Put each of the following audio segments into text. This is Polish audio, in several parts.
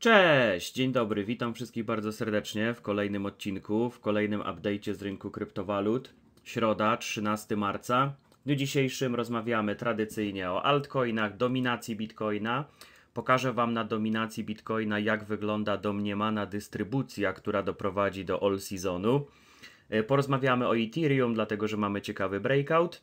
Cześć, dzień dobry, witam wszystkich bardzo serdecznie w kolejnym odcinku, w kolejnym update'cie z rynku kryptowalut. Środa, 13 marca. W dniu dzisiejszym rozmawiamy tradycyjnie o altcoinach, dominacji bitcoina. Pokażę Wam na dominacji bitcoina, jak wygląda domniemana dystrybucja, która doprowadzi do all seasonu. E, porozmawiamy o Ethereum, dlatego że mamy ciekawy breakout.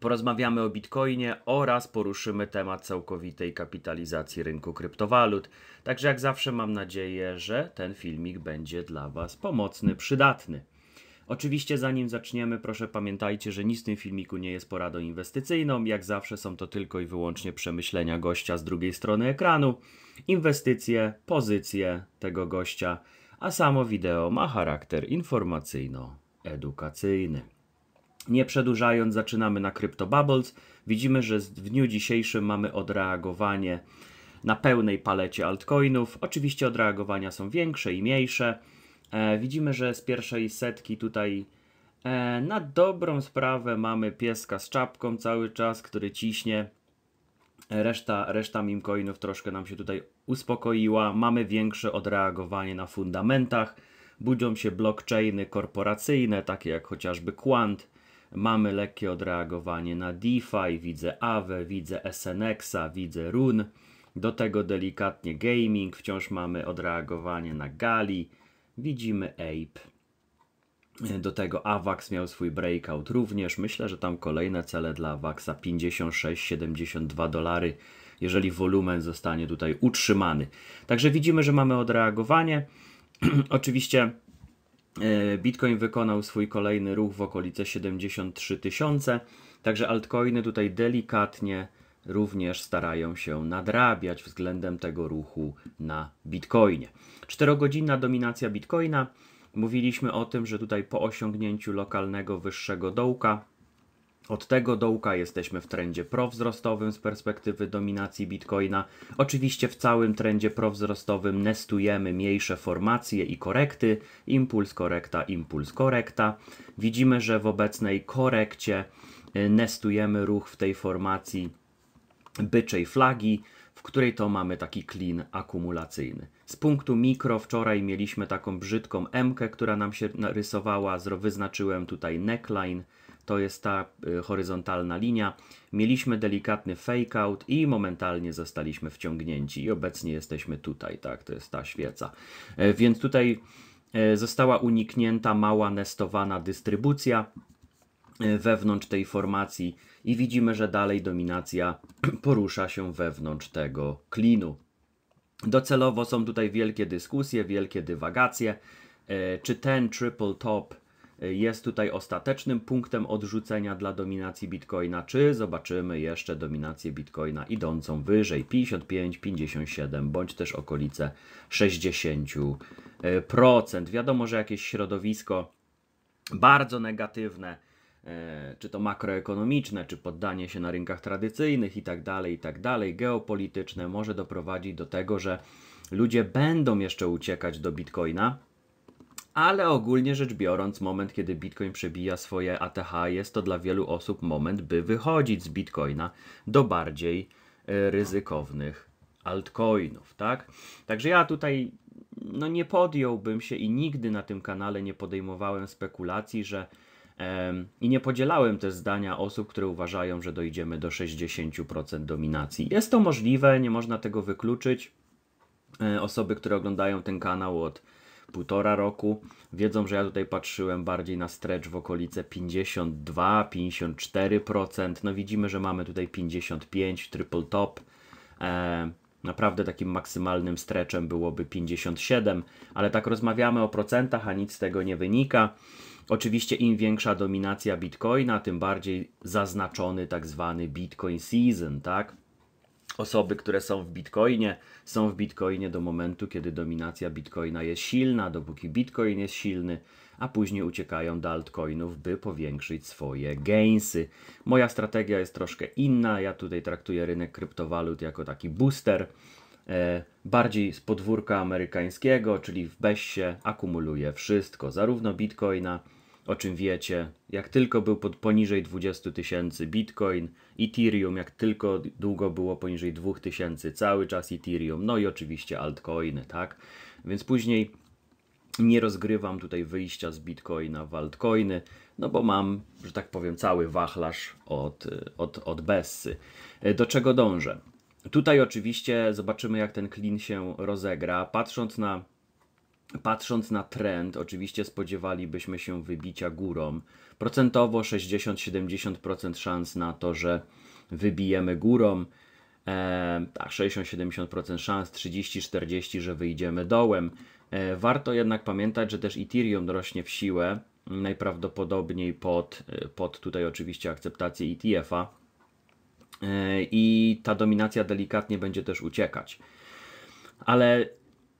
Porozmawiamy o Bitcoinie oraz poruszymy temat całkowitej kapitalizacji rynku kryptowalut. Także jak zawsze mam nadzieję, że ten filmik będzie dla Was pomocny, przydatny. Oczywiście zanim zaczniemy, proszę pamiętajcie, że nic w tym filmiku nie jest poradą inwestycyjną. Jak zawsze są to tylko i wyłącznie przemyślenia gościa z drugiej strony ekranu, inwestycje, pozycje tego gościa, a samo wideo ma charakter informacyjno-edukacyjny. Nie przedłużając, zaczynamy na Bubbles. Widzimy, że w dniu dzisiejszym mamy odreagowanie na pełnej palecie altcoinów. Oczywiście odreagowania są większe i mniejsze. E, widzimy, że z pierwszej setki tutaj e, na dobrą sprawę mamy pieska z czapką cały czas, który ciśnie. Reszta, reszta mimcoinów troszkę nam się tutaj uspokoiła. Mamy większe odreagowanie na fundamentach. Budzą się blockchainy korporacyjne, takie jak chociażby Quant. Mamy lekkie odreagowanie na DeFi, widzę AWE, widzę SNX-a, widzę Run. Do tego delikatnie gaming, wciąż mamy odreagowanie na Gali, widzimy Ape. Do tego AVAX miał swój breakout również. Myślę, że tam kolejne cele dla AVAXa 56-72 dolary, jeżeli wolumen zostanie tutaj utrzymany. Także widzimy, że mamy odreagowanie. Oczywiście E, Bitcoin wykonał swój kolejny ruch w okolice 73 tysiące, także altcoiny tutaj delikatnie również starają się nadrabiać względem tego ruchu na Bitcoinie. Czterogodzinna dominacja Bitcoina. Mówiliśmy o tym, że tutaj po osiągnięciu lokalnego wyższego dołka od tego dołka jesteśmy w trendzie prowzrostowym z perspektywy dominacji Bitcoina. Oczywiście w całym trendzie prowzrostowym nestujemy mniejsze formacje i korekty, impuls korekta, impuls korekta. Widzimy, że w obecnej korekcie y, nestujemy ruch w tej formacji byczej flagi, w której to mamy taki klin akumulacyjny. Z punktu mikro wczoraj mieliśmy taką brzydką emkę, która nam się narysowała. Wyznaczyłem tutaj neckline to jest ta y, horyzontalna linia. Mieliśmy delikatny fake out i momentalnie zostaliśmy wciągnięci i obecnie jesteśmy tutaj, tak, to jest ta świeca. E, więc tutaj e, została uniknięta mała nestowana dystrybucja e, wewnątrz tej formacji i widzimy, że dalej dominacja porusza się wewnątrz tego klinu. Docelowo są tutaj wielkie dyskusje, wielkie dywagacje, czy ten triple top jest tutaj ostatecznym punktem odrzucenia dla dominacji Bitcoina, czy zobaczymy jeszcze dominację Bitcoina idącą wyżej 55, 57 bądź też okolice 60%. Wiadomo, że jakieś środowisko bardzo negatywne, e, czy to makroekonomiczne, czy poddanie się na rynkach tradycyjnych itd., tak itd., tak geopolityczne może doprowadzić do tego, że ludzie będą jeszcze uciekać do Bitcoina ale ogólnie rzecz biorąc, moment, kiedy Bitcoin przebija swoje ATH, jest to dla wielu osób moment, by wychodzić z Bitcoina do bardziej e, ryzykownych altcoinów, tak? Także ja tutaj no nie podjąłbym się i nigdy na tym kanale nie podejmowałem spekulacji, że i nie podzielałem też zdania osób, które uważają, że dojdziemy do 60% dominacji. Jest to możliwe, nie można tego wykluczyć. E, osoby, które oglądają ten kanał od półtora roku. Wiedzą, że ja tutaj patrzyłem bardziej na stretch w okolice 52-54%. No widzimy, że mamy tutaj 55 triple top. E, naprawdę takim maksymalnym stretchem byłoby 57, ale tak rozmawiamy o procentach, a nic z tego nie wynika. Oczywiście im większa dominacja Bitcoina, tym bardziej zaznaczony tak zwany Bitcoin Season, tak? osoby, które są w Bitcoinie, są w Bitcoinie do momentu, kiedy dominacja Bitcoina jest silna, dopóki Bitcoin jest silny, a później uciekają do altcoinów, by powiększyć swoje gainsy. Moja strategia jest troszkę inna. Ja tutaj traktuję rynek kryptowalut jako taki booster. E, bardziej z podwórka amerykańskiego, czyli w beście akumuluje wszystko, zarówno bitcoina, o czym wiecie. Jak tylko był pod poniżej 20 tysięcy Bitcoin, Ethereum, jak tylko długo było poniżej 2000, cały czas Ethereum, no i oczywiście altcoiny, tak? Więc później nie rozgrywam tutaj wyjścia z Bitcoina w altcoiny, no bo mam, że tak powiem, cały wachlarz od, od, od Bessy. Do czego dążę? Tutaj oczywiście zobaczymy, jak ten clean się rozegra. Patrząc na Patrząc na trend, oczywiście spodziewalibyśmy się wybicia górą. Procentowo 60-70% szans na to, że wybijemy górą. E, 60-70% szans, 30-40, że wyjdziemy dołem. E, warto jednak pamiętać, że też Ethereum rośnie w siłę, najprawdopodobniej pod, pod tutaj oczywiście akceptację ETF-a e, i ta dominacja delikatnie będzie też uciekać. Ale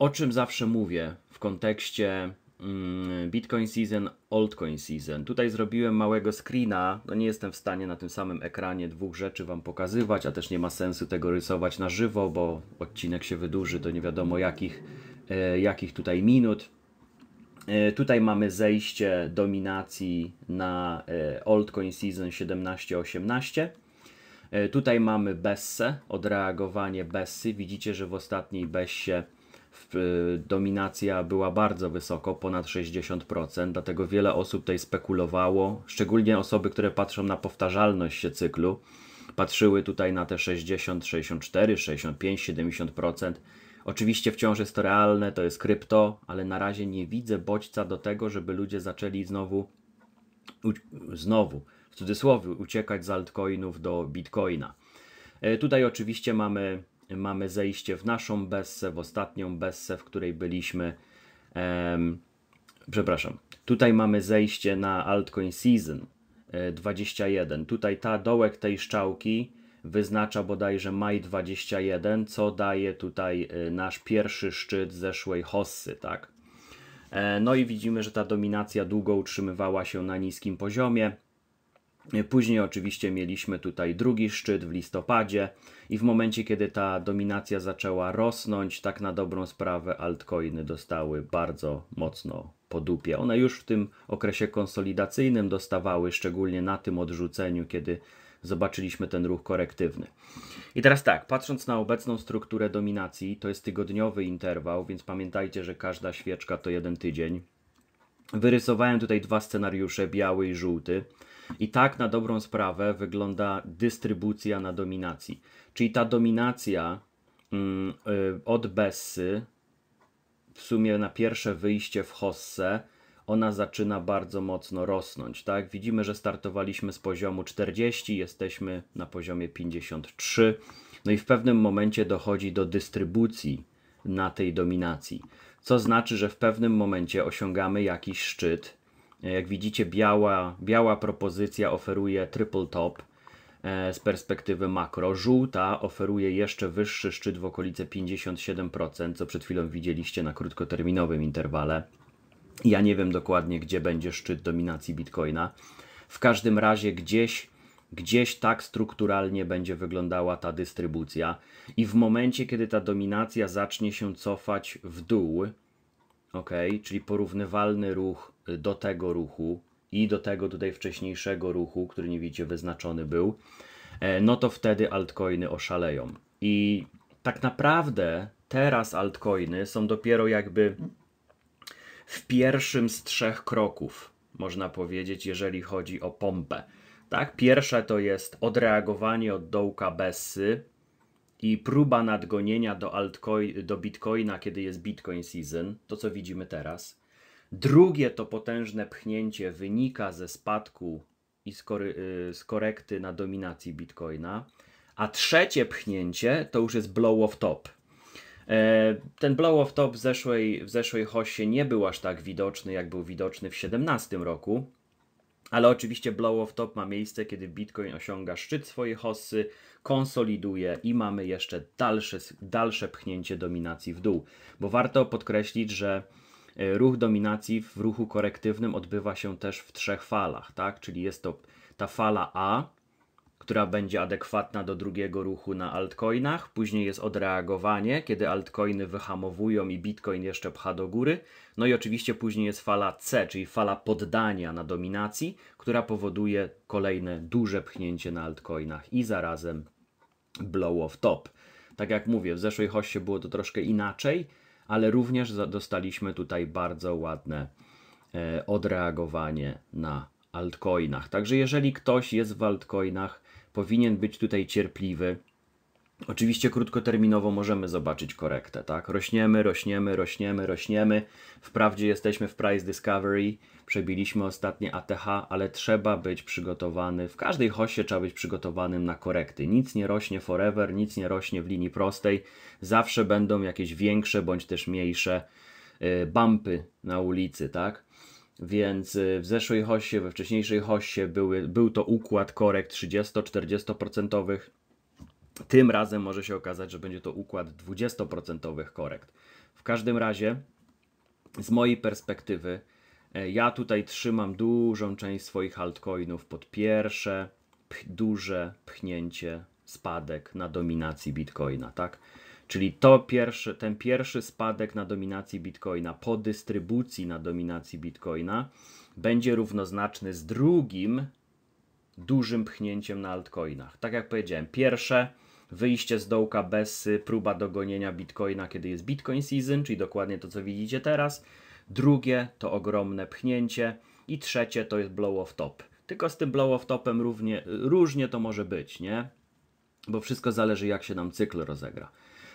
o czym zawsze mówię w kontekście mm, Bitcoin Season, Altcoin Season. Tutaj zrobiłem małego screena, no nie jestem w stanie na tym samym ekranie dwóch rzeczy Wam pokazywać, a też nie ma sensu tego rysować na żywo, bo odcinek się wydłuży do nie wiadomo jakich, e, jakich tutaj minut. E, tutaj mamy zejście dominacji na e, Altcoin Season 17-18. Tutaj mamy Bessę, odreagowanie Bessy. Widzicie, że w ostatniej Bessie E, dominacja była bardzo wysoko, ponad 60%, dlatego wiele osób tutaj spekulowało, szczególnie osoby, które patrzą na powtarzalność się cyklu, patrzyły tutaj na te 60, 64, 65, 70%. Oczywiście wciąż jest to realne, to jest krypto, ale na razie nie widzę bodźca do tego, żeby ludzie zaczęli znowu, znowu w cudzysłowie, uciekać z altcoinów do bitcoina. E, tutaj oczywiście mamy mamy zejście w naszą bessę, w ostatnią bessę, w której byliśmy. przepraszam, tutaj mamy zejście na altcoin season 21. E, tutaj ta dołek tej szczałki wyznacza bodajże maj 21, co daje tutaj e, nasz pierwszy szczyt zeszłej hossy, tak? E, no i widzimy, że ta dominacja długo utrzymywała się na niskim poziomie. Później oczywiście mieliśmy tutaj drugi szczyt w listopadzie i w momencie, kiedy ta dominacja zaczęła rosnąć, tak na dobrą sprawę altcoiny dostały bardzo mocno po dupie. One już w tym okresie konsolidacyjnym dostawały, szczególnie na tym odrzuceniu, kiedy zobaczyliśmy ten ruch korektywny. I teraz tak, patrząc na obecną strukturę dominacji, to jest tygodniowy interwał, więc pamiętajcie, że każda świeczka to jeden tydzień. Wyrysowałem tutaj dwa scenariusze, biały i żółty. I tak na dobrą sprawę wygląda dystrybucja na dominacji. Czyli ta dominacja mm, y, od Bessy w sumie na pierwsze wyjście w hosse, ona zaczyna bardzo mocno rosnąć. Tak? Widzimy, że startowaliśmy z poziomu 40, jesteśmy na poziomie 53. No i w pewnym momencie dochodzi do dystrybucji na tej dominacji, co znaczy, że w pewnym momencie osiągamy jakiś szczyt E, jak widzicie, biała, biała propozycja oferuje triple top e, z perspektywy makro. Żółta oferuje jeszcze wyższy szczyt w okolice 57%, co przed chwilą widzieliście na krótkoterminowym interwale. Ja nie wiem dokładnie, gdzie będzie szczyt dominacji Bitcoina. W każdym razie gdzieś, gdzieś tak strukturalnie będzie wyglądała ta dystrybucja. I w momencie, kiedy ta dominacja zacznie się cofać w dół, ok, czyli porównywalny ruch y, do tego ruchu i do tego tutaj wcześniejszego ruchu, który nie widzicie wyznaczony był, e, no to wtedy altcoiny oszaleją. I tak naprawdę teraz altcoiny są dopiero jakby w pierwszym z trzech kroków, można powiedzieć, jeżeli chodzi o pompę. Tak, pierwsze to jest odreagowanie od dołka Bessy, i próba nadgonienia do, altcoin, do bitcoina, kiedy jest bitcoin season, to co widzimy teraz. Drugie to potężne pchnięcie wynika ze spadku i z, kory, y, z korekty na dominacji bitcoina. A trzecie pchnięcie to już jest blow of top. E, ten blow of top w zeszłej, w zeszłej hoście nie był aż tak widoczny, jak był widoczny w 2017 roku. Ale oczywiście blow of top ma miejsce, kiedy Bitcoin osiąga szczyt swojej hossy, konsoliduje i mamy jeszcze dalsze, dalsze pchnięcie dominacji w dół. Bo warto podkreślić, że e, ruch dominacji w ruchu korektywnym odbywa się też w trzech falach, tak? Czyli jest to ta fala A, która będzie adekwatna do drugiego ruchu na altcoinach. Później jest odreagowanie, kiedy altcoiny wyhamowują i bitcoin jeszcze pcha do góry. No i oczywiście później jest fala C, czyli fala poddania na dominacji, która powoduje kolejne duże pchnięcie na altcoinach i zarazem blow off top. Tak jak mówię, w zeszłej hoście było to troszkę inaczej, ale również dostaliśmy tutaj bardzo ładne e, odreagowanie na altcoinach. Także jeżeli ktoś jest w altcoinach, powinien być tutaj cierpliwy Oczywiście krótkoterminowo możemy zobaczyć korektę, tak? Rośniemy, rośniemy, rośniemy, rośniemy. Wprawdzie jesteśmy w price discovery, przebiliśmy ostatnie ATH, ale trzeba być przygotowany, w każdej hoście trzeba być przygotowanym na korekty. Nic nie rośnie forever, nic nie rośnie w linii prostej. Zawsze będą jakieś większe bądź też mniejsze y, bumpy na ulicy, tak? Więc y, w zeszłej hoście, we wcześniejszej hoście były, był to układ korekt 30-40%. Tym razem może się okazać, że będzie to układ 20% korekt. W każdym razie, z mojej perspektywy, e, ja tutaj trzymam dużą część swoich altcoinów pod pierwsze duże pchnięcie, spadek na dominacji bitcoina, tak? Czyli to pierwszy, ten pierwszy spadek na dominacji bitcoina po dystrybucji na dominacji bitcoina będzie równoznaczny z drugim dużym pchnięciem na altcoinach. Tak jak powiedziałem, pierwsze wyjście z dołka bez y, próba dogonienia Bitcoina, kiedy jest Bitcoin Season, czyli dokładnie to, co widzicie teraz. Drugie to ogromne pchnięcie. I trzecie to jest blow off top. Tylko z tym blow off topem równie, różnie to może być, nie? Bo wszystko zależy, jak się nam cykl rozegra.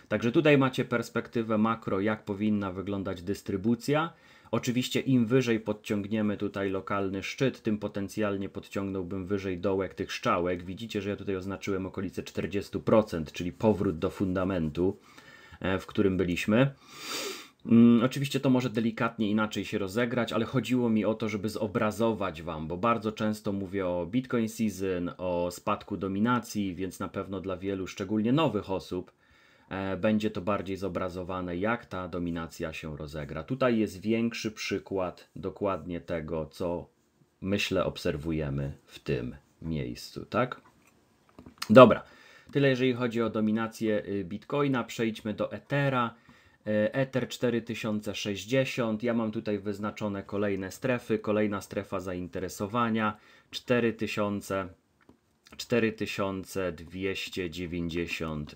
Także tutaj macie perspektywę makro, jak powinna wyglądać dystrybucja. Oczywiście im wyżej podciągniemy tutaj lokalny szczyt, tym potencjalnie podciągnąłbym wyżej dołek tych szczałek. Widzicie, że ja tutaj oznaczyłem okolice 40%, czyli powrót do fundamentu, e, w którym byliśmy. Mm, oczywiście to może delikatnie inaczej się rozegrać, ale chodziło mi o to, żeby zobrazować Wam, bo bardzo często mówię o Bitcoin Season, o spadku dominacji, więc na pewno dla wielu, szczególnie nowych osób, E, będzie to bardziej zobrazowane, jak ta dominacja się rozegra. Tutaj jest większy przykład dokładnie tego, co myślę obserwujemy w tym miejscu, tak? Dobra, tyle jeżeli chodzi o dominację y, Bitcoina. Przejdźmy do Ethera. E, Ether 4060. Ja mam tutaj wyznaczone kolejne strefy. Kolejna strefa zainteresowania 4000. 4297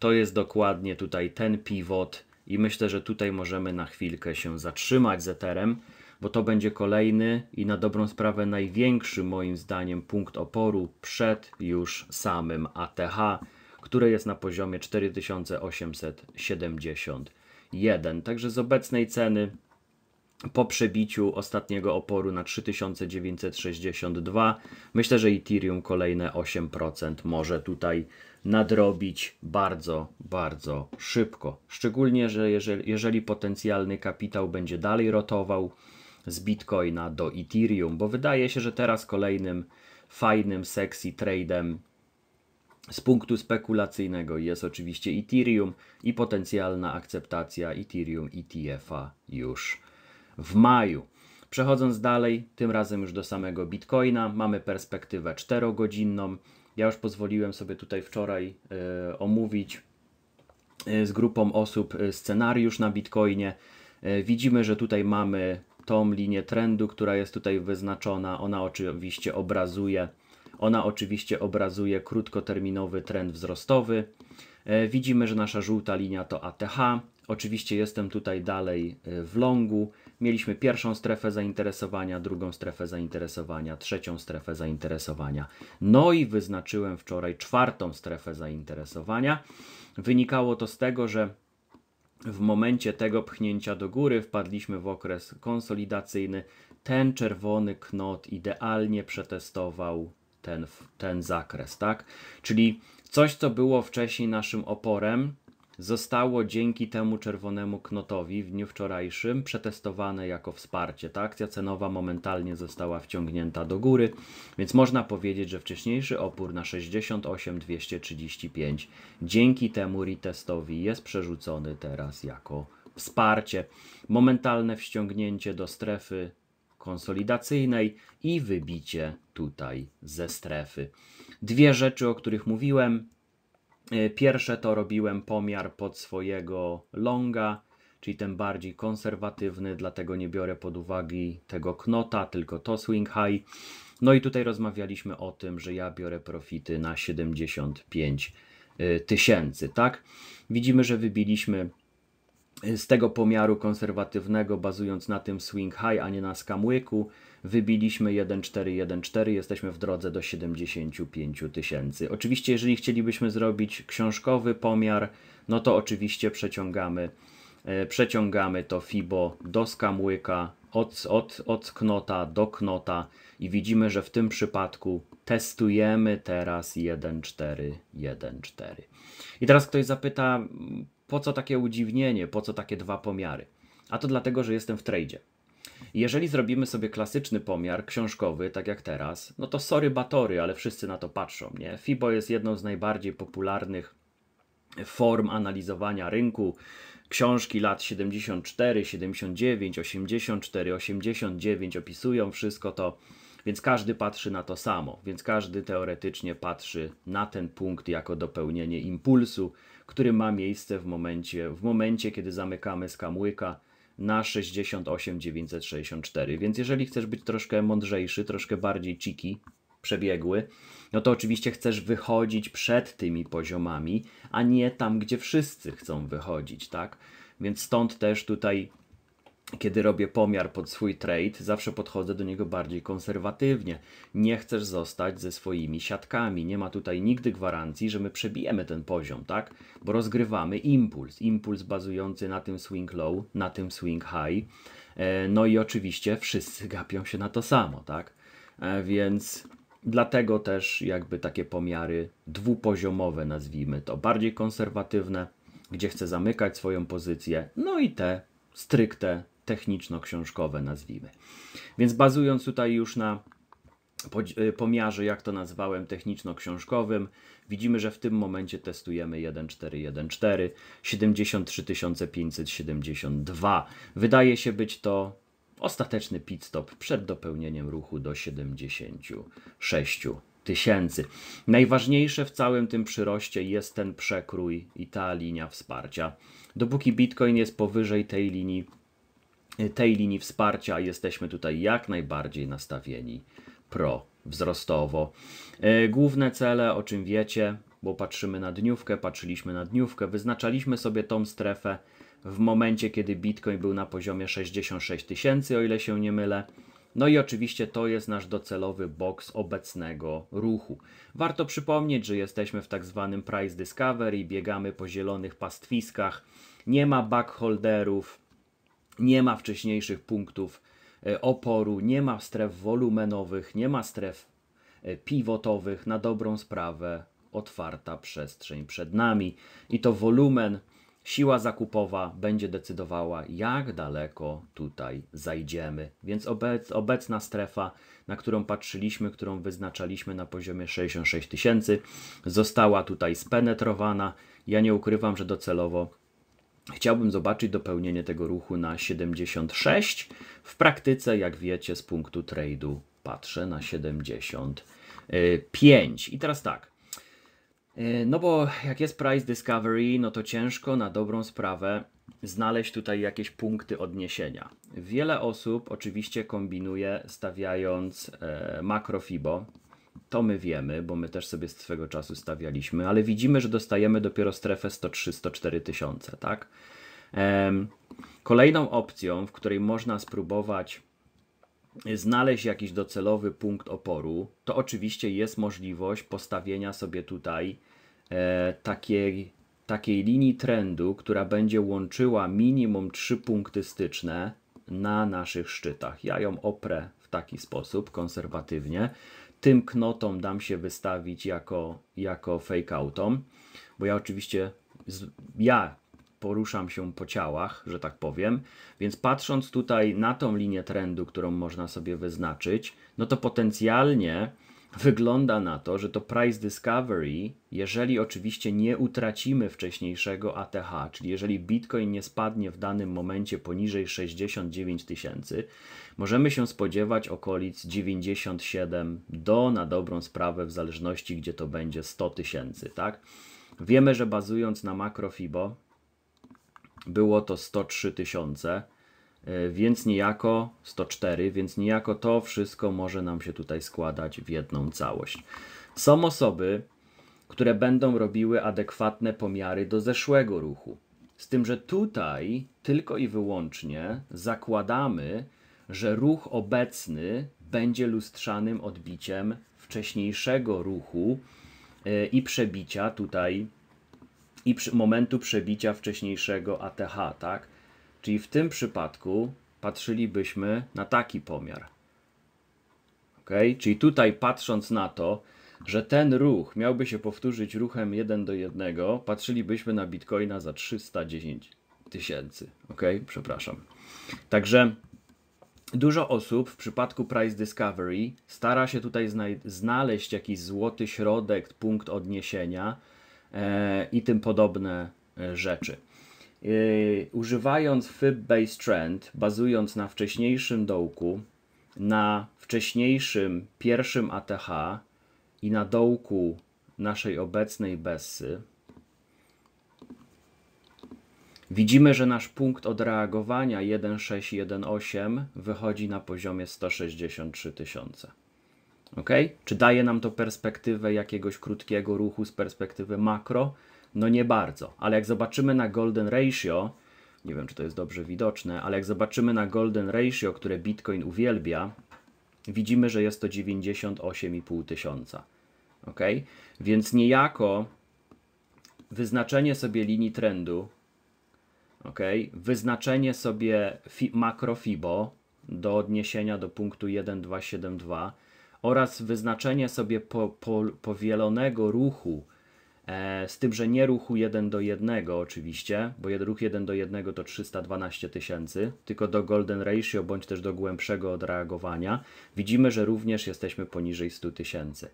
to jest dokładnie tutaj ten pivot i myślę, że tutaj możemy na chwilkę się zatrzymać z Etherem, bo to będzie kolejny i na dobrą sprawę największy moim zdaniem punkt oporu przed już samym ATH, które jest na poziomie 4871. Także z obecnej ceny po przebiciu ostatniego oporu na 3962. Myślę, że Ethereum kolejne 8% może tutaj nadrobić bardzo, bardzo szybko. Szczególnie, że jeżeli, jeżeli potencjalny kapitał będzie dalej rotował z Bitcoina do Ethereum, bo wydaje się, że teraz kolejnym fajnym, sexy tradem z punktu spekulacyjnego jest oczywiście Ethereum i potencjalna akceptacja Ethereum ETF-a już w maju. Przechodząc dalej, tym razem już do samego Bitcoina, mamy perspektywę 4-godzinną. Ja już pozwoliłem sobie tutaj wczoraj y, omówić y, z grupą osób e, scenariusz na Bitcoinie. Y, widzimy, że tutaj mamy tą linię trendu, która jest tutaj wyznaczona. Ona oczywiście obrazuje, ona oczywiście obrazuje krótkoterminowy trend wzrostowy. Widzimy, że nasza żółta linia to ATH. Oczywiście jestem tutaj dalej w longu mieliśmy pierwszą strefę zainteresowania, drugą strefę zainteresowania, trzecią strefę zainteresowania. No i wyznaczyłem wczoraj czwartą strefę zainteresowania. Wynikało to z tego, że w momencie tego pchnięcia do góry wpadliśmy w okres konsolidacyjny. Ten czerwony knot idealnie przetestował ten, ten zakres, tak? Czyli coś, co było wcześniej naszym oporem, zostało dzięki temu czerwonemu knotowi w dniu wczorajszym przetestowane jako wsparcie. Ta akcja cenowa momentalnie została wciągnięta do góry, więc można powiedzieć, że wcześniejszy opór na 68,235 dzięki temu retestowi jest przerzucony teraz jako wsparcie. Momentalne wciągnięcie do strefy konsolidacyjnej i wybicie tutaj ze strefy. Dwie rzeczy, o których mówiłem, E, pierwsze to robiłem pomiar pod swojego longa, czyli ten bardziej konserwatywny, dlatego nie biorę pod uwagę tego knota, tylko to swing high. No i tutaj rozmawialiśmy o tym, że ja biorę profity na 75 e, tysięcy, tak? Widzimy, że wybiliśmy z tego pomiaru konserwatywnego, bazując na tym swing high, a nie na skamłyku, wybiliśmy 1,414, jesteśmy w drodze do 75 tysięcy. Oczywiście, jeżeli chcielibyśmy zrobić książkowy pomiar, no to oczywiście przeciągamy, e, przeciągamy to FIBO do skamłyka, od, od, od knota do knota i widzimy, że w tym przypadku testujemy teraz 1,414. I teraz ktoś zapyta, po co takie udziwnienie? Po co takie dwa pomiary? A to dlatego, że jestem w tradzie. Jeżeli zrobimy sobie klasyczny pomiar książkowy, tak jak teraz, no to sorry batory, ale wszyscy na to patrzą, nie? FIBO jest jedną z najbardziej popularnych form analizowania rynku. Książki lat 74, 79, 84, 89 opisują wszystko to, więc każdy patrzy na to samo, więc każdy teoretycznie patrzy na ten punkt jako dopełnienie impulsu, który ma miejsce w momencie, w momencie kiedy zamykamy skamłyka na 68 964. Więc jeżeli chcesz być troszkę mądrzejszy, troszkę bardziej ciki, przebiegły, no to oczywiście chcesz wychodzić przed tymi poziomami, a nie tam, gdzie wszyscy chcą wychodzić, tak? Więc stąd też tutaj kiedy robię pomiar pod swój trade, zawsze podchodzę do niego bardziej konserwatywnie. Nie chcesz zostać ze swoimi siatkami. Nie ma tutaj nigdy gwarancji, że my przebijemy ten poziom, tak? Bo rozgrywamy impuls. Impuls bazujący na tym swing low, na tym swing high. E, no i oczywiście wszyscy gapią się na to samo, tak? E, więc dlatego też jakby takie pomiary dwupoziomowe, nazwijmy to, bardziej konserwatywne, gdzie chcę zamykać swoją pozycję, no i te stricte techniczno-książkowe, nazwijmy. Więc bazując tutaj już na y, pomiarze, jak to nazwałem, techniczno-książkowym, widzimy, że w tym momencie testujemy 1.4.1.4, 73572. Wydaje się być to ostateczny pit stop przed dopełnieniem ruchu do 76 tysięcy. Najważniejsze w całym tym przyroście jest ten przekrój i ta linia wsparcia. Dopóki Bitcoin jest powyżej tej linii tej linii wsparcia jesteśmy tutaj jak najbardziej nastawieni pro wzrostowo. E, główne cele, o czym wiecie, bo patrzymy na dniówkę, patrzyliśmy na dniówkę, wyznaczaliśmy sobie tą strefę w momencie, kiedy Bitcoin był na poziomie 66 tysięcy, o ile się nie mylę. No i oczywiście to jest nasz docelowy boks obecnego ruchu. Warto przypomnieć, że jesteśmy w tak zwanym price discovery, biegamy po zielonych pastwiskach, nie ma backholderów, nie ma wcześniejszych punktów e, oporu, nie ma stref wolumenowych, nie ma stref e, pivotowych. Na dobrą sprawę otwarta przestrzeń przed nami i to wolumen, siła zakupowa będzie decydowała, jak daleko tutaj zajdziemy. Więc obec, obecna strefa, na którą patrzyliśmy, którą wyznaczaliśmy na poziomie 66 tysięcy, została tutaj spenetrowana. Ja nie ukrywam, że docelowo Chciałbym zobaczyć dopełnienie tego ruchu na 76. W praktyce, jak wiecie, z punktu trade'u patrzę na 75. I teraz tak. E, no bo jak jest price discovery, no to ciężko na dobrą sprawę znaleźć tutaj jakieś punkty odniesienia. Wiele osób oczywiście kombinuje stawiając e, makrofibo, to my wiemy, bo my też sobie swego czasu stawialiśmy, ale widzimy, że dostajemy dopiero strefę 103-104 tysiące, tak? Kolejną opcją, w której można spróbować znaleźć jakiś docelowy punkt oporu, to oczywiście jest możliwość postawienia sobie tutaj e, takiej, takiej linii trendu, która będzie łączyła minimum trzy punkty styczne na naszych szczytach. Ja ją oprę w taki sposób, konserwatywnie, tym knotom dam się wystawić jako, jako fake outom, bo ja oczywiście, ja poruszam się po ciałach, że tak powiem, więc patrząc tutaj na tą linię trendu, którą można sobie wyznaczyć, no to potencjalnie Wygląda na to, że to price discovery, jeżeli oczywiście nie utracimy wcześniejszego ATH, czyli jeżeli Bitcoin nie spadnie w danym momencie poniżej 69 tysięcy, możemy się spodziewać okolic 97 do na dobrą sprawę, w zależności gdzie to będzie 100 tysięcy. Tak? Wiemy, że bazując na makrofibo było to 103 tysiące E, więc niejako 104, więc niejako to wszystko może nam się tutaj składać w jedną całość. Są osoby, które będą robiły adekwatne pomiary do zeszłego ruchu. Z tym, że tutaj tylko i wyłącznie zakładamy, że ruch obecny będzie lustrzanym odbiciem wcześniejszego ruchu e, i przebicia tutaj i momentu przebicia wcześniejszego ATH, tak? Czyli w tym przypadku patrzylibyśmy na taki pomiar. Ok? Czyli tutaj patrząc na to, że ten ruch miałby się powtórzyć ruchem 1 do 1, patrzylibyśmy na bitcoina za 310 tysięcy. Ok? Przepraszam. Także dużo osób w przypadku price discovery stara się tutaj znaleźć jakiś złoty środek, punkt odniesienia e, i tym podobne e, rzeczy. E, używając fib-based trend, bazując na wcześniejszym dołku, na wcześniejszym pierwszym ATH i na dołku naszej obecnej Bessy, widzimy, że nasz punkt odreagowania 1618 wychodzi na poziomie 163 tysiące. Ok? Czy daje nam to perspektywę jakiegoś krótkiego ruchu z perspektywy makro? No nie bardzo, ale jak zobaczymy na golden ratio, nie wiem czy to jest dobrze widoczne, ale jak zobaczymy na golden ratio, które Bitcoin uwielbia, widzimy, że jest to 98,5 tysiąca. Ok? Więc niejako wyznaczenie sobie linii trendu, ok? Wyznaczenie sobie makrofibo do odniesienia do punktu 1272 oraz wyznaczenie sobie po, po, powielonego ruchu E, z tym, że nie ruchu 1 do 1 oczywiście, bo ruch 1 do 1 to 312 tysięcy, tylko do golden ratio bądź też do głębszego odreagowania widzimy, że również jesteśmy poniżej 100 tysięcy.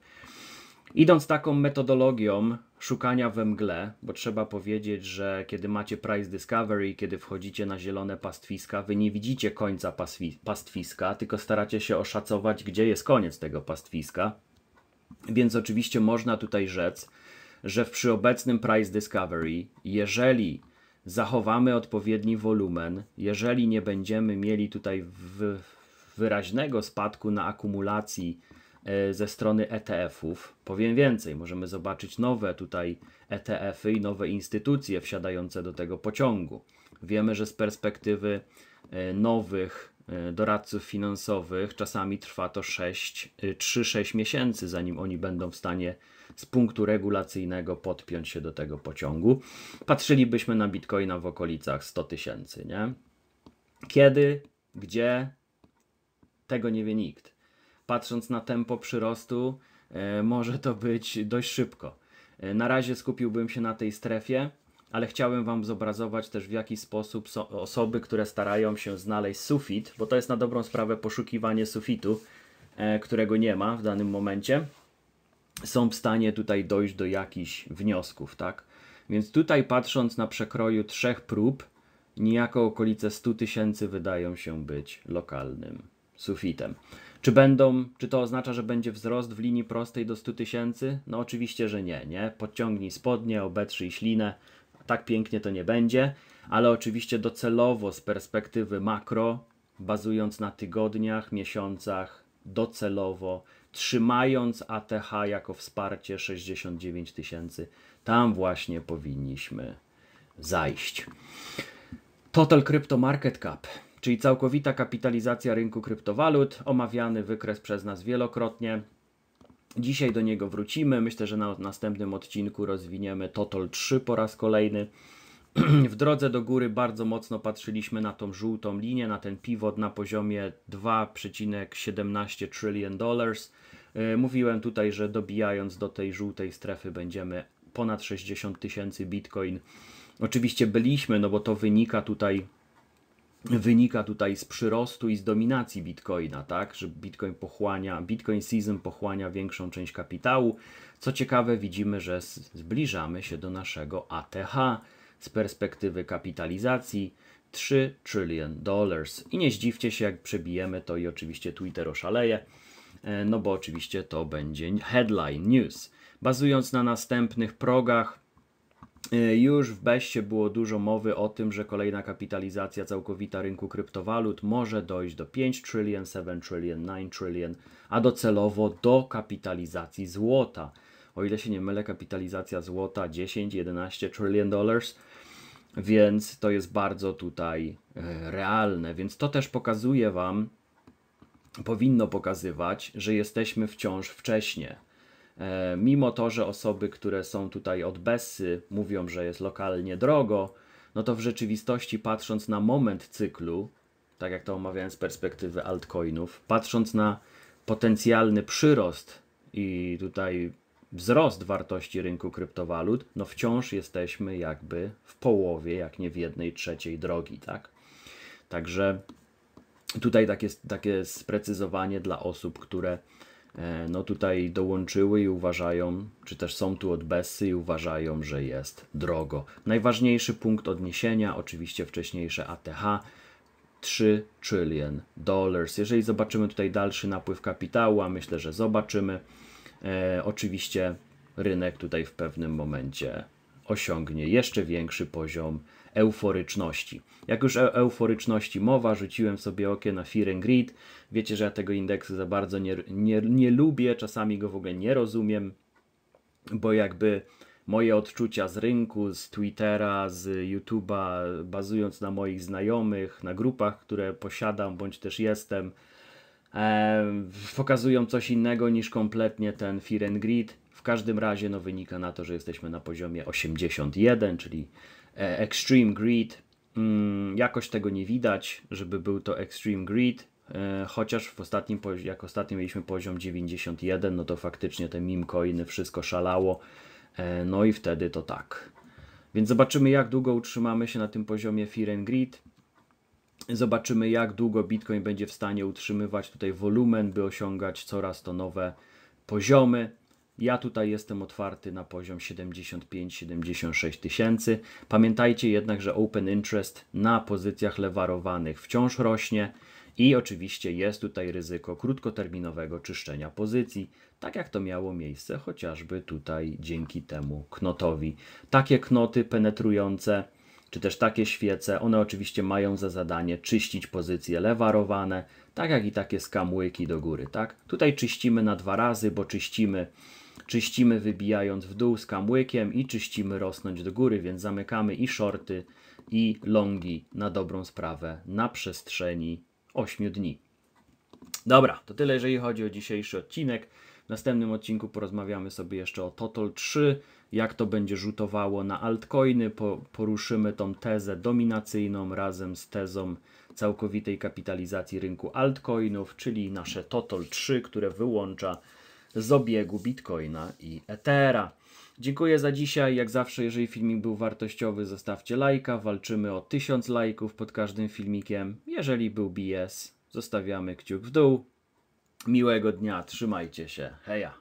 Idąc taką metodologią szukania we mgle, bo trzeba powiedzieć, że kiedy macie price discovery, kiedy wchodzicie na zielone pastwiska, wy nie widzicie końca pastwiska, tylko staracie się oszacować, gdzie jest koniec tego pastwiska. Więc oczywiście można tutaj rzec, że przy obecnym price discovery, jeżeli zachowamy odpowiedni wolumen, jeżeli nie będziemy mieli tutaj wyraźnego spadku na akumulacji e, ze strony ETF-ów, powiem więcej, możemy zobaczyć nowe tutaj ETF-y i nowe instytucje wsiadające do tego pociągu. Wiemy, że z perspektywy e, nowych e, doradców finansowych czasami trwa to 3-6 miesięcy, zanim oni będą w stanie z punktu regulacyjnego podpiąć się do tego pociągu. Patrzylibyśmy na bitcoina w okolicach 100 tysięcy, nie? Kiedy, gdzie, tego nie wie nikt. Patrząc na tempo przyrostu, e, może to być dość szybko. E, na razie skupiłbym się na tej strefie, ale chciałem Wam zobrazować też w jaki sposób so osoby, które starają się znaleźć sufit, bo to jest na dobrą sprawę poszukiwanie sufitu, e, którego nie ma w danym momencie są w stanie tutaj dojść do jakichś wniosków, tak? Więc tutaj patrząc na przekroju trzech prób, niejako okolice 100 tysięcy wydają się być lokalnym sufitem. Czy będą, czy to oznacza, że będzie wzrost w linii prostej do 100 tysięcy? No oczywiście, że nie, nie? Podciągnij spodnie, obetrzyj ślinę, tak pięknie to nie będzie, ale oczywiście docelowo z perspektywy makro, bazując na tygodniach, miesiącach, docelowo trzymając ATH jako wsparcie 69 tysięcy. Tam właśnie powinniśmy zajść. Total Crypto Market Cap, czyli całkowita kapitalizacja rynku kryptowalut, omawiany wykres przez nas wielokrotnie. Dzisiaj do niego wrócimy. Myślę, że na następnym odcinku rozwiniemy Total 3 po raz kolejny. w drodze do góry bardzo mocno patrzyliśmy na tą żółtą linię, na ten pivot na poziomie 2,17 trillion dollars. Y, mówiłem tutaj, że dobijając do tej żółtej strefy będziemy ponad 60 tysięcy bitcoin. Oczywiście byliśmy, no bo to wynika tutaj wynika tutaj z przyrostu i z dominacji Bitcoina, tak? Że Bitcoin pochłania, Bitcoin Season pochłania większą część kapitału. Co ciekawe, widzimy, że zbliżamy się do naszego ATH z perspektywy kapitalizacji 3 trillion dollars. I nie zdziwcie się, jak przebijemy to i oczywiście Twitter oszaleje, e, no bo oczywiście to będzie headline news. Bazując na następnych progach, e, już w Beście było dużo mowy o tym, że kolejna kapitalizacja całkowita rynku kryptowalut może dojść do 5 trillion, 7 trillion, 9 trillion, a docelowo do kapitalizacji złota. O ile się nie mylę, kapitalizacja złota 10-11 trillion dollars – więc to jest bardzo tutaj e, realne. Więc to też pokazuje Wam, powinno pokazywać, że jesteśmy wciąż wcześnie. E, mimo to, że osoby, które są tutaj od Bessy, mówią, że jest lokalnie drogo, no to w rzeczywistości, patrząc na moment cyklu, tak jak to omawiałem z perspektywy altcoinów, patrząc na potencjalny przyrost i tutaj wzrost wartości rynku kryptowalut, no wciąż jesteśmy jakby w połowie, jak nie w jednej trzeciej drogi, tak? Także tutaj takie, takie sprecyzowanie dla osób, które e, no tutaj dołączyły i uważają, czy też są tu od Bessy i uważają, że jest drogo. Najważniejszy punkt odniesienia, oczywiście wcześniejsze ATH, 3 trillion dollars. Jeżeli zobaczymy tutaj dalszy napływ kapitału, a myślę, że zobaczymy, E, oczywiście rynek tutaj w pewnym momencie osiągnie jeszcze większy poziom euforyczności. Jak już o euforyczności mowa, rzuciłem sobie okiem na Fear and Greed. Wiecie, że ja tego indeksu za bardzo nie, nie, nie lubię, czasami go w ogóle nie rozumiem, bo jakby moje odczucia z rynku, z Twittera, z YouTube'a, bazując na moich znajomych, na grupach, które posiadam bądź też jestem, e, pokazują coś innego niż kompletnie ten Fear Grid. W każdym razie no, wynika na to, że jesteśmy na poziomie 81, czyli e, Extreme Grid. Mm, jakoś tego nie widać, żeby był to Extreme Grid, e, chociaż w ostatnim, jak ostatnio mieliśmy poziom 91, no to faktycznie te meme wszystko szalało, e, no i wtedy to tak. Więc zobaczymy, jak długo utrzymamy się na tym poziomie Fear and Greed. Zobaczymy, jak długo Bitcoin będzie w stanie utrzymywać tutaj wolumen, by osiągać coraz to nowe poziomy. Ja tutaj jestem otwarty na poziom 75-76 tysięcy. Pamiętajcie jednak, że open interest na pozycjach lewarowanych wciąż rośnie i oczywiście jest tutaj ryzyko krótkoterminowego czyszczenia pozycji, tak jak to miało miejsce chociażby tutaj dzięki temu knotowi. Takie knoty penetrujące czy też takie świece. One oczywiście mają za zadanie czyścić pozycje lewarowane, tak jak i takie skamłyki do góry. Tak? Tutaj czyścimy na dwa razy, bo czyścimy, czyścimy wybijając w dół skamłykiem i czyścimy rosnąć do góry, więc zamykamy i shorty, i longi na dobrą sprawę na przestrzeni 8 dni. Dobra, to tyle jeżeli chodzi o dzisiejszy odcinek. W następnym odcinku porozmawiamy sobie jeszcze o Total 3, jak to będzie rzutowało na altcoiny. Po, poruszymy tą tezę dominacyjną razem z tezą całkowitej kapitalizacji rynku altcoinów, czyli nasze Total 3, które wyłącza z obiegu Bitcoina i Ethera. Dziękuję za dzisiaj. Jak zawsze, jeżeli filmik był wartościowy, zostawcie lajka. Walczymy o 1000 lajków pod każdym filmikiem. Jeżeli był BS, zostawiamy kciuk w dół. Miłego dnia, trzymajcie się. Heja!